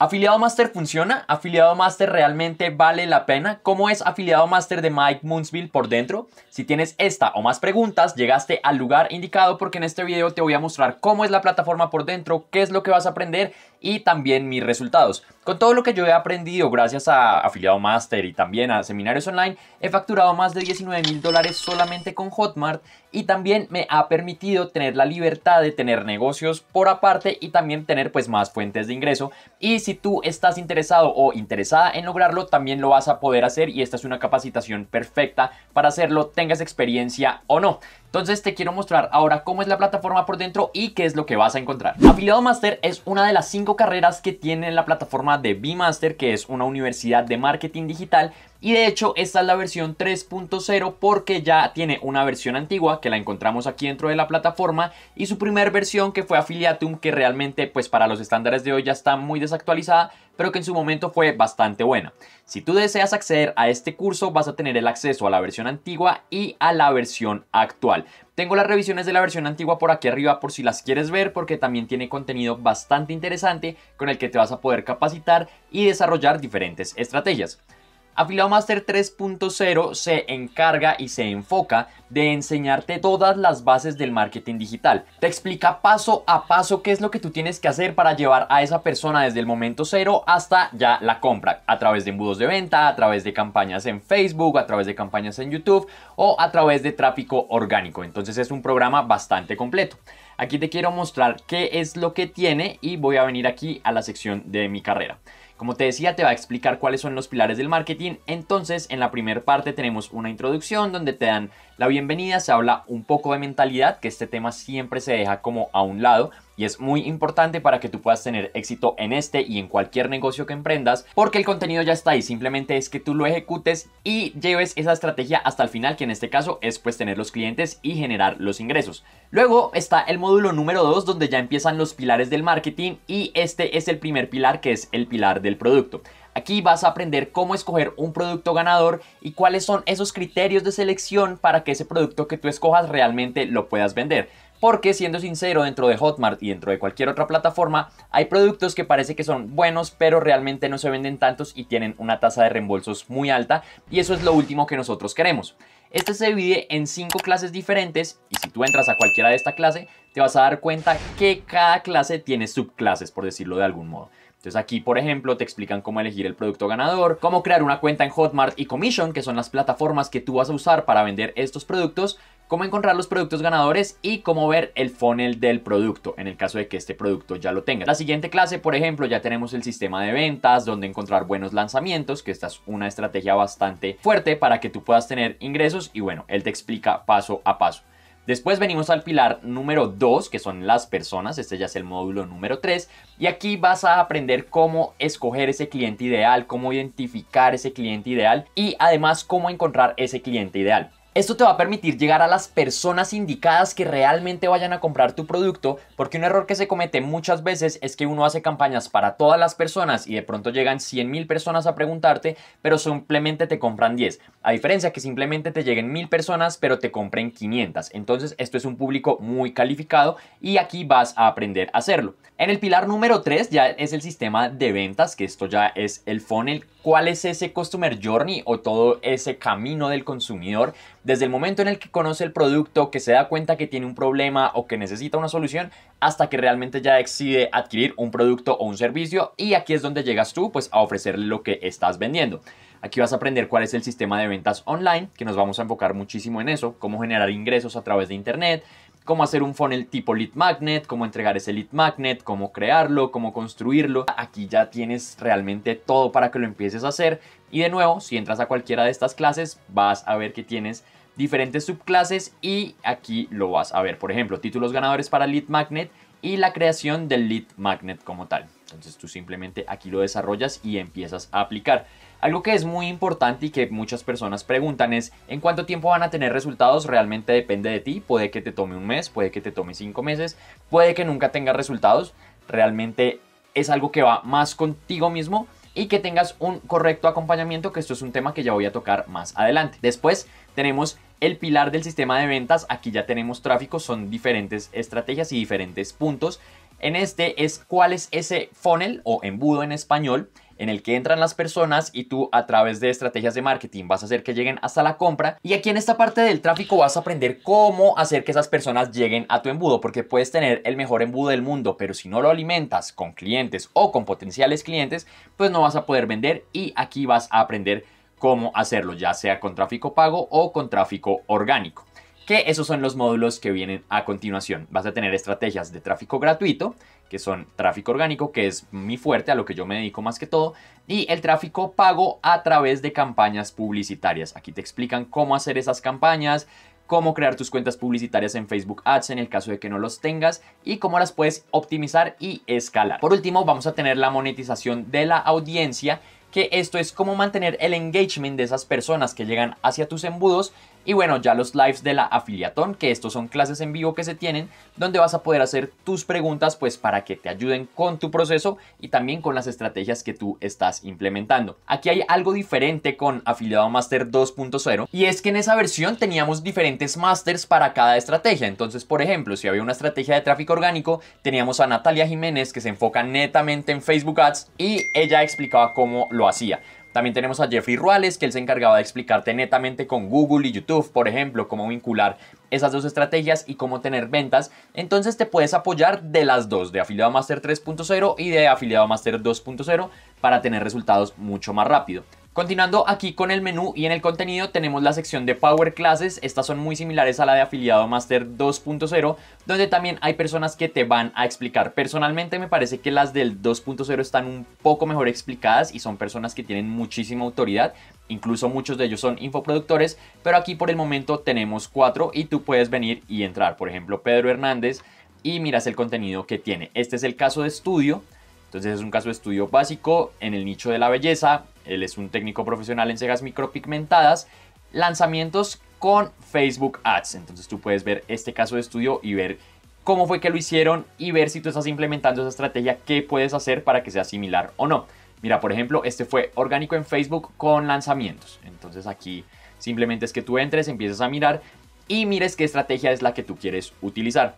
¿Afiliado Master funciona? ¿Afiliado Master realmente vale la pena? ¿Cómo es Afiliado Master de Mike Moonsville por dentro? Si tienes esta o más preguntas, llegaste al lugar indicado porque en este video te voy a mostrar cómo es la plataforma por dentro, qué es lo que vas a aprender y también mis resultados. Con todo lo que yo he aprendido gracias a Afiliado Master y también a seminarios online, he facturado más de 19 mil dólares solamente con Hotmart y también me ha permitido tener la libertad de tener negocios por aparte y también tener pues más fuentes de ingreso. Y si tú estás interesado o interesada en lograrlo, también lo vas a poder hacer y esta es una capacitación perfecta para hacerlo, tengas experiencia o no. Entonces te quiero mostrar ahora cómo es la plataforma por dentro y qué es lo que vas a encontrar. Afiliado Master es una de las cinco carreras que tiene la plataforma de B-Master, que es una universidad de marketing digital, y de hecho, esta es la versión 3.0 porque ya tiene una versión antigua que la encontramos aquí dentro de la plataforma y su primer versión que fue Affiliatum que realmente pues para los estándares de hoy ya está muy desactualizada pero que en su momento fue bastante buena. Si tú deseas acceder a este curso vas a tener el acceso a la versión antigua y a la versión actual. Tengo las revisiones de la versión antigua por aquí arriba por si las quieres ver porque también tiene contenido bastante interesante con el que te vas a poder capacitar y desarrollar diferentes estrategias. Afilado Master 3.0 se encarga y se enfoca de enseñarte todas las bases del marketing digital. Te explica paso a paso qué es lo que tú tienes que hacer para llevar a esa persona desde el momento cero hasta ya la compra, a través de embudos de venta, a través de campañas en Facebook, a través de campañas en YouTube o a través de tráfico orgánico. Entonces es un programa bastante completo. Aquí te quiero mostrar qué es lo que tiene y voy a venir aquí a la sección de mi carrera. Como te decía, te va a explicar cuáles son los pilares del marketing. Entonces, en la primera parte tenemos una introducción donde te dan la bienvenida se habla un poco de mentalidad, que este tema siempre se deja como a un lado, y es muy importante para que tú puedas tener éxito en este y en cualquier negocio que emprendas, porque el contenido ya está ahí, simplemente es que tú lo ejecutes y lleves esa estrategia hasta el final, que en este caso es pues tener los clientes y generar los ingresos. Luego está el módulo número 2 donde ya empiezan los pilares del marketing y este es el primer pilar que es el pilar del producto. Aquí vas a aprender cómo escoger un producto ganador y cuáles son esos criterios de selección para que ese producto que tú escojas realmente lo puedas vender. Porque siendo sincero, dentro de Hotmart y dentro de cualquier otra plataforma, hay productos que parece que son buenos, pero realmente no se venden tantos y tienen una tasa de reembolsos muy alta. Y eso es lo último que nosotros queremos. Este se divide en cinco clases diferentes y si tú entras a cualquiera de esta clase, te vas a dar cuenta que cada clase tiene subclases, por decirlo de algún modo. Entonces aquí, por ejemplo, te explican cómo elegir el producto ganador, cómo crear una cuenta en Hotmart y Commission, que son las plataformas que tú vas a usar para vender estos productos, cómo encontrar los productos ganadores y cómo ver el funnel del producto en el caso de que este producto ya lo tenga. La siguiente clase, por ejemplo, ya tenemos el sistema de ventas, donde encontrar buenos lanzamientos, que esta es una estrategia bastante fuerte para que tú puedas tener ingresos y bueno, él te explica paso a paso. Después venimos al pilar número 2, que son las personas, este ya es el módulo número 3, y aquí vas a aprender cómo escoger ese cliente ideal, cómo identificar ese cliente ideal y además cómo encontrar ese cliente ideal. Esto te va a permitir llegar a las personas indicadas que realmente vayan a comprar tu producto, porque un error que se comete muchas veces es que uno hace campañas para todas las personas y de pronto llegan 100,000 personas a preguntarte, pero simplemente te compran 10. A diferencia que simplemente te lleguen 1,000 personas, pero te compren 500. Entonces esto es un público muy calificado y aquí vas a aprender a hacerlo. En el pilar número 3 ya es el sistema de ventas, que esto ya es el funnel. ¿Cuál es ese customer journey o todo ese camino del consumidor? Desde el momento en el que conoce el producto, que se da cuenta que tiene un problema o que necesita una solución, hasta que realmente ya decide adquirir un producto o un servicio y aquí es donde llegas tú pues a ofrecerle lo que estás vendiendo. Aquí vas a aprender cuál es el sistema de ventas online, que nos vamos a enfocar muchísimo en eso, cómo generar ingresos a través de internet, cómo hacer un funnel tipo lead magnet, cómo entregar ese lead magnet, cómo crearlo, cómo construirlo. Aquí ya tienes realmente todo para que lo empieces a hacer. Y de nuevo, si entras a cualquiera de estas clases, vas a ver que tienes diferentes subclases y aquí lo vas a ver. Por ejemplo, títulos ganadores para Lead Magnet y la creación del Lead Magnet como tal. Entonces tú simplemente aquí lo desarrollas y empiezas a aplicar. Algo que es muy importante y que muchas personas preguntan es en cuánto tiempo van a tener resultados, realmente depende de ti, puede que te tome un mes, puede que te tome cinco meses, puede que nunca tengas resultados, realmente es algo que va más contigo mismo y que tengas un correcto acompañamiento, que esto es un tema que ya voy a tocar más adelante. Después tenemos el pilar del sistema de ventas, aquí ya tenemos tráfico, son diferentes estrategias y diferentes puntos. En este es cuál es ese funnel o embudo en español en el que entran las personas y tú a través de estrategias de marketing vas a hacer que lleguen hasta la compra. Y aquí en esta parte del tráfico vas a aprender cómo hacer que esas personas lleguen a tu embudo, porque puedes tener el mejor embudo del mundo, pero si no lo alimentas con clientes o con potenciales clientes, pues no vas a poder vender y aquí vas a aprender cómo hacerlo, ya sea con tráfico pago o con tráfico orgánico. Que esos son los módulos que vienen a continuación. Vas a tener estrategias de tráfico gratuito, que son tráfico orgánico, que es mi fuerte, a lo que yo me dedico más que todo, y el tráfico pago a través de campañas publicitarias. Aquí te explican cómo hacer esas campañas, cómo crear tus cuentas publicitarias en Facebook Ads en el caso de que no los tengas y cómo las puedes optimizar y escalar. Por último, vamos a tener la monetización de la audiencia que esto es cómo mantener el engagement de esas personas que llegan hacia tus embudos y bueno, ya los lives de la afiliatón, que estos son clases en vivo que se tienen, donde vas a poder hacer tus preguntas pues para que te ayuden con tu proceso y también con las estrategias que tú estás implementando. Aquí hay algo diferente con Afiliado Master 2.0 y es que en esa versión teníamos diferentes masters para cada estrategia. Entonces, por ejemplo, si había una estrategia de tráfico orgánico, teníamos a Natalia Jiménez que se enfoca netamente en Facebook Ads y ella explicaba cómo lo hacía. También tenemos a Jeffrey Ruales, que él se encargaba de explicarte netamente con Google y YouTube, por ejemplo, cómo vincular esas dos estrategias y cómo tener ventas. Entonces te puedes apoyar de las dos, de Afiliado Master 3.0 y de Afiliado Master 2.0 para tener resultados mucho más rápido. Continuando aquí con el menú y en el contenido tenemos la sección de Power Classes, estas son muy similares a la de Afiliado Master 2.0, donde también hay personas que te van a explicar. Personalmente me parece que las del 2.0 están un poco mejor explicadas y son personas que tienen muchísima autoridad, incluso muchos de ellos son infoproductores, pero aquí por el momento tenemos cuatro y tú puedes venir y entrar, por ejemplo Pedro Hernández, y miras el contenido que tiene. Este es el caso de estudio, entonces es un caso de estudio básico en el nicho de la belleza, él es un técnico profesional en segas micropigmentadas, lanzamientos con Facebook Ads. Entonces tú puedes ver este caso de estudio y ver cómo fue que lo hicieron y ver si tú estás implementando esa estrategia, qué puedes hacer para que sea similar o no. Mira, por ejemplo, este fue orgánico en Facebook con lanzamientos. Entonces aquí simplemente es que tú entres, empiezas a mirar y mires qué estrategia es la que tú quieres utilizar.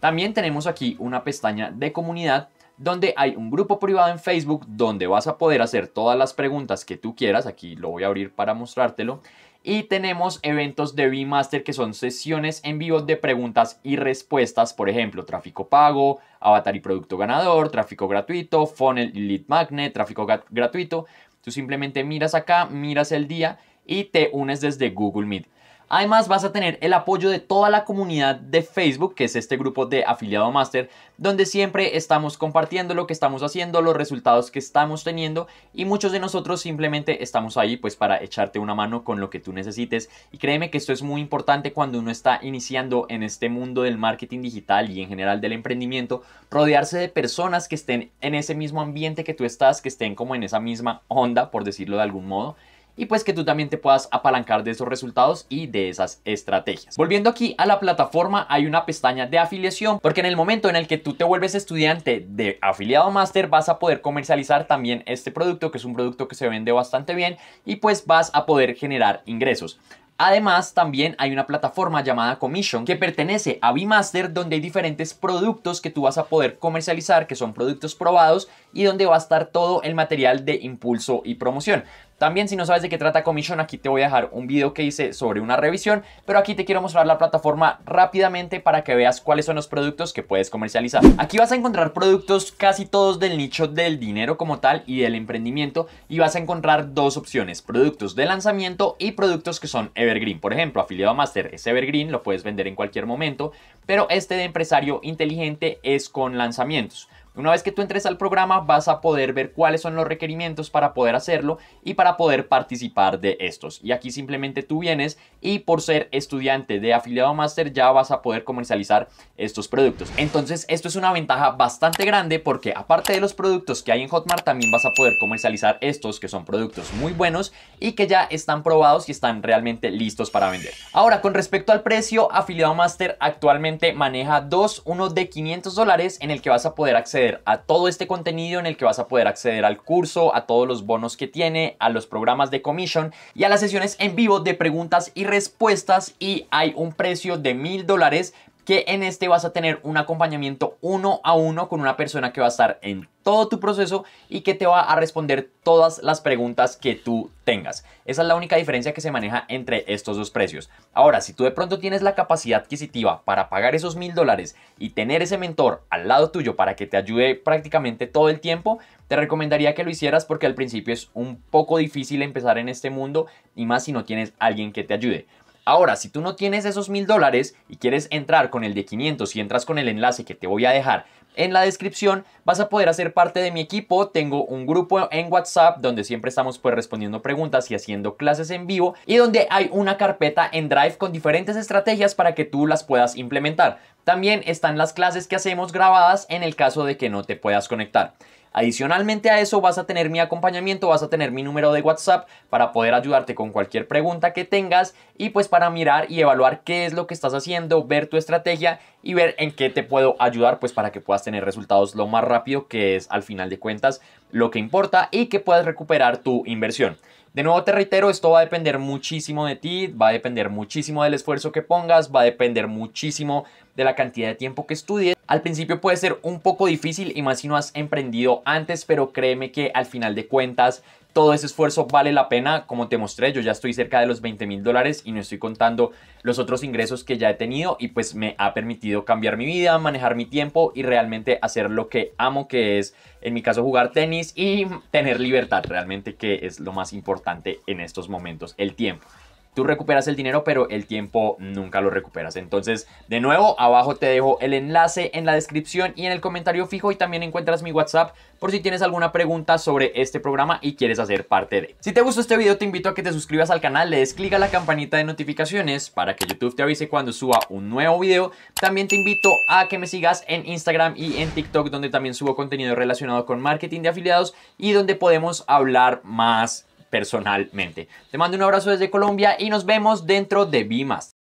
También tenemos aquí una pestaña de comunidad donde hay un grupo privado en Facebook donde vas a poder hacer todas las preguntas que tú quieras. Aquí lo voy a abrir para mostrártelo. Y tenemos eventos de Remaster que son sesiones en vivo de preguntas y respuestas, por ejemplo, tráfico pago, avatar y producto ganador, tráfico gratuito, funnel y lead magnet, tráfico gratuito. Tú simplemente miras acá, miras el día y te unes desde Google Meet. Además vas a tener el apoyo de toda la comunidad de Facebook, que es este grupo de afiliado master, donde siempre estamos compartiendo lo que estamos haciendo, los resultados que estamos teniendo y muchos de nosotros simplemente estamos ahí pues para echarte una mano con lo que tú necesites. Y créeme que esto es muy importante cuando uno está iniciando en este mundo del marketing digital y en general del emprendimiento, rodearse de personas que estén en ese mismo ambiente que tú estás, que estén como en esa misma onda, por decirlo de algún modo y pues que tú también te puedas apalancar de esos resultados y de esas estrategias. Volviendo aquí a la plataforma, hay una pestaña de afiliación porque en el momento en el que tú te vuelves estudiante de afiliado master vas a poder comercializar también este producto que es un producto que se vende bastante bien y pues vas a poder generar ingresos. Además, también hay una plataforma llamada Commission que pertenece a Bimaster donde hay diferentes productos que tú vas a poder comercializar, que son productos probados y donde va a estar todo el material de impulso y promoción. También si no sabes de qué trata Commission, aquí te voy a dejar un video que hice sobre una revisión, pero aquí te quiero mostrar la plataforma rápidamente para que veas cuáles son los productos que puedes comercializar. Aquí vas a encontrar productos casi todos del nicho del dinero como tal y del emprendimiento y vas a encontrar dos opciones, productos de lanzamiento y productos que son evergreen. Por ejemplo, afiliado master es evergreen, lo puedes vender en cualquier momento, pero este de empresario inteligente es con lanzamientos. Una vez que tú entres al programa vas a poder ver cuáles son los requerimientos para poder hacerlo y para poder participar de estos. Y aquí simplemente tú vienes y por ser estudiante de afiliado Master ya vas a poder comercializar estos productos. Entonces esto es una ventaja bastante grande porque aparte de los productos que hay en Hotmart también vas a poder comercializar estos que son productos muy buenos y que ya están probados y están realmente listos para vender. Ahora con respecto al precio, afiliado Master actualmente maneja dos, uno de 500 dólares en el que vas a poder acceder a todo este contenido en el que vas a poder acceder al curso, a todos los bonos que tiene, a los programas de commission y a las sesiones en vivo de preguntas y respuestas y hay un precio de mil dólares que en este vas a tener un acompañamiento uno a uno con una persona que va a estar en todo tu proceso y que te va a responder todas las preguntas que tú tengas. Esa es la única diferencia que se maneja entre estos dos precios. Ahora, si tú de pronto tienes la capacidad adquisitiva para pagar esos mil dólares y tener ese mentor al lado tuyo para que te ayude prácticamente todo el tiempo, te recomendaría que lo hicieras porque al principio es un poco difícil empezar en este mundo y más si no tienes alguien que te ayude. Ahora, si tú no tienes esos mil dólares y quieres entrar con el de 500 y entras con el enlace que te voy a dejar en la descripción, vas a poder hacer parte de mi equipo. Tengo un grupo en WhatsApp donde siempre estamos pues respondiendo preguntas y haciendo clases en vivo y donde hay una carpeta en Drive con diferentes estrategias para que tú las puedas implementar. También están las clases que hacemos grabadas en el caso de que no te puedas conectar. Adicionalmente a eso vas a tener mi acompañamiento, vas a tener mi número de WhatsApp para poder ayudarte con cualquier pregunta que tengas y pues para mirar y evaluar qué es lo que estás haciendo, ver tu estrategia y ver en qué te puedo ayudar pues para que puedas tener resultados lo más rápido que es al final de cuentas lo que importa y que puedas recuperar tu inversión. De nuevo te reitero, esto va a depender muchísimo de ti, va a depender muchísimo del esfuerzo que pongas, va a depender muchísimo de la cantidad de tiempo que estudies. Al principio puede ser un poco difícil y más si no has emprendido antes, pero créeme que al final de cuentas todo ese esfuerzo vale la pena. Como te mostré, yo ya estoy cerca de los 20 mil dólares y no estoy contando los otros ingresos que ya he tenido y pues me ha permitido cambiar mi vida, manejar mi tiempo y realmente hacer lo que amo, que es en mi caso jugar tenis y tener libertad realmente, que es lo más importante en estos momentos, el tiempo tú recuperas el dinero, pero el tiempo nunca lo recuperas. Entonces, de nuevo, abajo te dejo el enlace en la descripción y en el comentario fijo y también encuentras mi WhatsApp por si tienes alguna pregunta sobre este programa y quieres hacer parte de. Si te gustó este video, te invito a que te suscribas al canal, le des clic a la campanita de notificaciones para que YouTube te avise cuando suba un nuevo video. También te invito a que me sigas en Instagram y en TikTok, donde también subo contenido relacionado con marketing de afiliados y donde podemos hablar más personalmente. Te mando un abrazo desde Colombia y nos vemos dentro de Bimas.